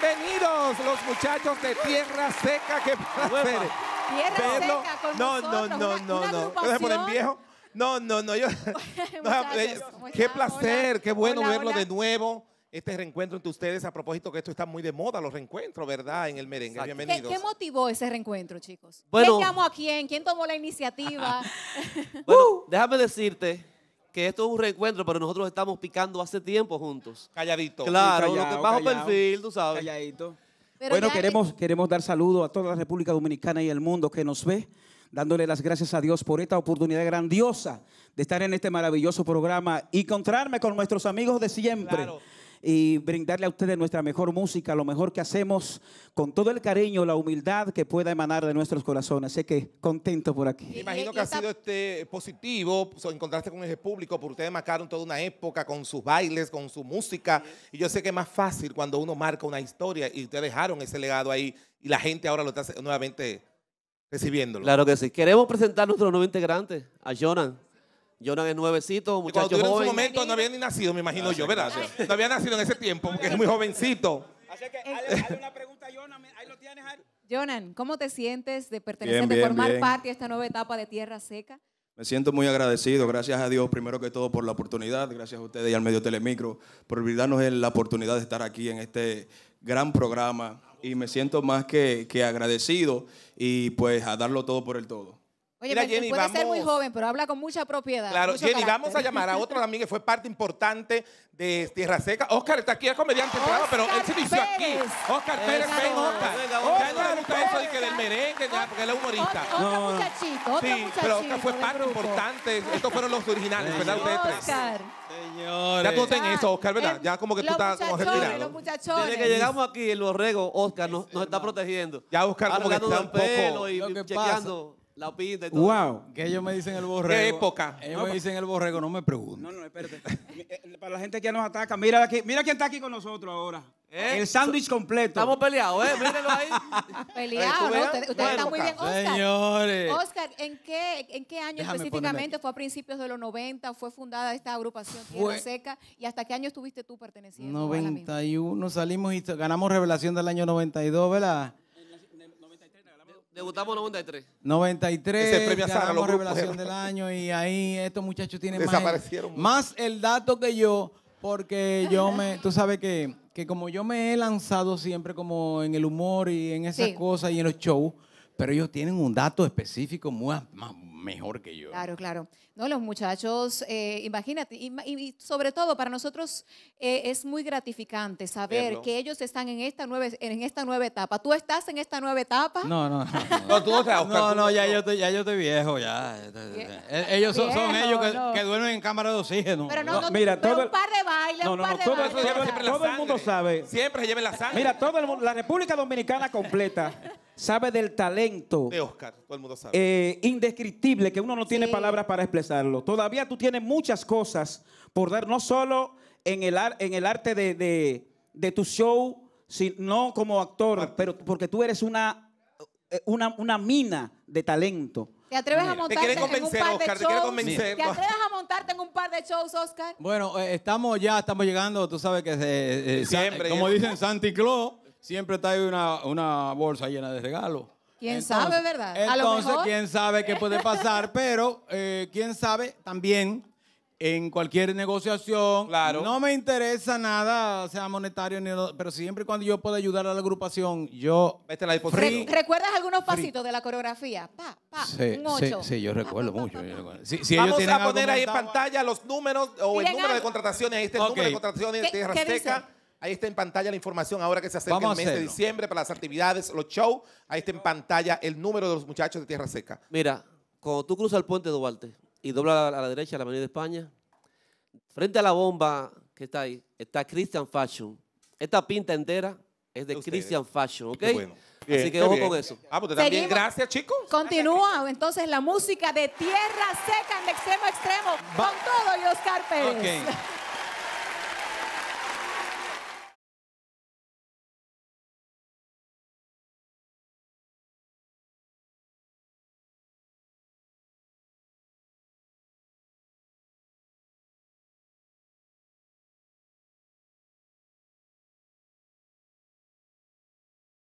Bienvenidos los muchachos de Tierra Seca ¡Qué placer. Tierra Seca con no, nosotros. No, no, no, no, no. viejo? No, no, no. Eh, qué placer, qué bueno verlo de nuevo este reencuentro entre ustedes, a propósito que esto está muy de moda, los reencuentros, ¿verdad? En el merengue. Bienvenidos. ¿Qué, motivó ese reencuentro, chicos? Bueno, ¿Quién llamó a quién? ¿Quién tomó la iniciativa? bueno, uh. déjame decirte que esto es un reencuentro, pero nosotros estamos picando hace tiempo juntos. Calladito. Claro, bajo perfil, tú sabes. Calladito. bueno, queremos, queremos dar saludos a toda la República Dominicana y el mundo que nos ve, dándole las gracias a Dios por esta oportunidad grandiosa de estar en este maravilloso programa y encontrarme con nuestros amigos de siempre. Claro y brindarle a ustedes nuestra mejor música, lo mejor que hacemos, con todo el cariño, la humildad que pueda emanar de nuestros corazones. Sé que contento por aquí. Me imagino que ha sido este positivo, o con el público, porque ustedes marcaron toda una época con sus bailes, con su música. Y yo sé que es más fácil cuando uno marca una historia y ustedes dejaron ese legado ahí y la gente ahora lo está nuevamente recibiendo. Claro que sí. Queremos presentar a nuestros nuevo integrante, a Jonan. Jonan es nuevecito, muchachos muchacho En su momento no había ni nacido, me imagino yo, ¿verdad? No había nacido en ese tiempo porque es muy jovencito. Así que hazle eh. una pregunta a Jonan, ahí lo tienes, Jonan, ¿cómo te sientes de pertenecer, de formar parte de esta nueva etapa de Tierra Seca? Me siento muy agradecido, gracias a Dios primero que todo por la oportunidad, gracias a ustedes y al medio Telemicro por brindarnos la oportunidad de estar aquí en este gran programa y me siento más que, que agradecido y pues a darlo todo por el todo. Oye, Mira, Jenny, puede ser muy joven, pero habla con mucha propiedad. Claro, Jenny, vamos a llamar a otro también que fue parte importante de Tierra Seca. Oscar está aquí, es comediante, claro, pero él se inició aquí. Oscar Pérez, ven, Oscar. Ya no le gusta eso que del merengue, porque él es humorista. Otro muchachito, otro muchachito. Sí, pero Oscar fue parte importante. Estos fueron los originales, ¿verdad? Ustedes tres. Oscar. Señores. Ya tú ten eso, Oscar, ¿verdad? Ya como que tú estás retirado. Los muchachones. Desde que llegamos aquí, el borrego, Oscar nos, está protegiendo. Ya Oscar como que está un poco... chequeando. La Wow. Que ellos me dicen el borrego. ¿Qué época? Ellos me dicen el borrego, no me pregunto. No, no, espérate. Eh, eh, para la gente que nos ataca, mira, aquí, mira quién está aquí con nosotros ahora. ¿Eh? El sándwich completo. Estamos peleados, ¿eh? Mírenlo ahí. Peleados, Ustedes están muy bien, Oscar. Señores. Oscar, ¿en qué, en qué año específicamente? ¿Fue a principios de los 90? ¿Fue fundada esta agrupación Tierra Seca? ¿Y hasta qué año estuviste tú perteneciendo? 91, salimos y ganamos revelación del año 92, ¿verdad? Debutamos 93. 93. Ese premio Sara, grupos. revelación del año y ahí estos muchachos tienen Desaparecieron más, el dato que yo porque yo me, tú sabes que, que como yo me he lanzado siempre como en el humor y en esas cosas y en los shows, pero ellos tienen un dato específico muy, mejor que yo. Claro, claro. No, los muchachos, eh, imagínate, y, sobre todo para nosotros eh, es muy gratificante saber que ellos están en esta, nueva, en esta nueva etapa. ¿Tú estás en esta nueva etapa? No, no, no. No, no, no, ya, yo estoy, ya yo estoy viejo, ya. Eh, ellos son, ellos que, duermen en cámara de oxígeno. Pero no, no mira, pero todo un par de bailes, un par de todo, Todo, el mundo sabe. Siempre se lleven la sangre. Mira, todo el mundo, la República Dominicana completa. sabe del talento de Oscar, todo el mundo sabe. Eh, indescriptible, que uno no tiene palabras para expresarlo. Todavía tú tienes muchas cosas por dar, no solo en el, arte de, tu show, sino como actor, pero porque tú eres eh, una, mina de talento. ¿Te atreves a montarte en un par de shows? Te, atreves a montarte en un par de shows, Oscar? Bueno, eh, estamos ya, estamos llegando, tú sabes que... Siempre, como dicen Santi Claus siempre está ahí una, una bolsa llena de regalos. ¿Quién sabe, verdad? Entonces, ¿quién sabe qué puede pasar? Pero, eh, ¿quién sabe también? En cualquier negociación, claro. no me interesa nada, sea monetario, ni pero siempre cuando yo pueda ayudar a la agrupación, yo... Vete la ¿Recuerdas algunos pasitos de la coreografía? Pa, pa, sí, ocho. Sí, sí, yo recuerdo mucho. Vamos a poner ahí en pantalla los números o el este número de contrataciones. Este el número de contrataciones de Tierra Ahí está en pantalla la información ahora que se acerca el mes de diciembre para las actividades, los shows. Ahí está en pantalla el número de los muchachos de Tierra Seca. Mira, cuando tú cruzas el puente de Duarte y dobla a la, a la derecha la Avenida de España, frente a la bomba que está ahí, está Christian Fashion. Esta pinta entera es de Christian Fashion, ¿ok? Así que ojo con eso. Ah, pues también gracias, chicos. Continúa entonces la música de Tierra Seca en extremo extremo con todo y Oscar Pérez.